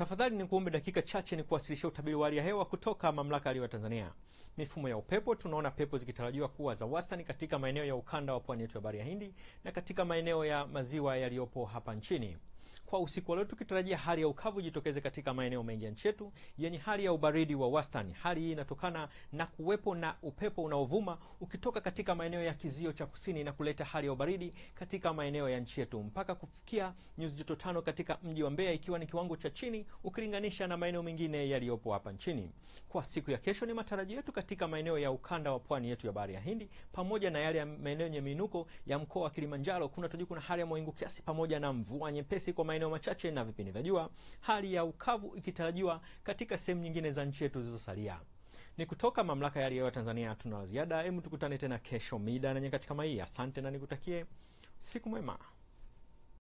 Tafadhali ni kuombe dakika chache ni kuwasilisha utabiri wa hali ya hewa kutoka Mamlaka yaliyo ya Tanzania. Mifumo ya upepo, tunaona pepo zikitarajiwa kuwa za wastani katika maeneo ya ukanda wa pwani yetu ya Bahari ya Hindi na katika maeneo ya maziwa yaliyopo hapa nchini kwa usiku wa leo tukitarajia hali ya ukavu ijitokeze katika maeneo mengi ya nchi yetu yenye hali ya ubaridi wa wastani. Hali hii inatokana na kuwepo na upepo unaovuma ukitoka katika maeneo ya kizio cha kusini na kuleta hali ya ubaridi katika maeneo ya nchi yetu mpaka kufikia nyuzi joto tano katika mji wa Mbeya, ikiwa ni kiwango cha chini ukilinganisha na maeneo mengine yaliyopo hapa nchini. Kwa siku ya kesho, ni matarajio yetu katika maeneo ya ukanda wa pwani yetu ya bahari ya Hindi pamoja na yale ya maeneo yenye miinuko ya mkoa wa Kilimanjaro, kuna hali ya mawingu kiasi pamoja na mvua nyepesi kwa maeneo maeneo machache na vipindi vya jua, hali ya ukavu ikitarajiwa katika sehemu nyingine za nchi yetu zilizosalia. Ni kutoka mamlaka ya hali ya hewa Tanzania, tuna la ziada. Hebu tukutane tena kesho mida na nyakati kama hii. Asante na nikutakie siku mwema.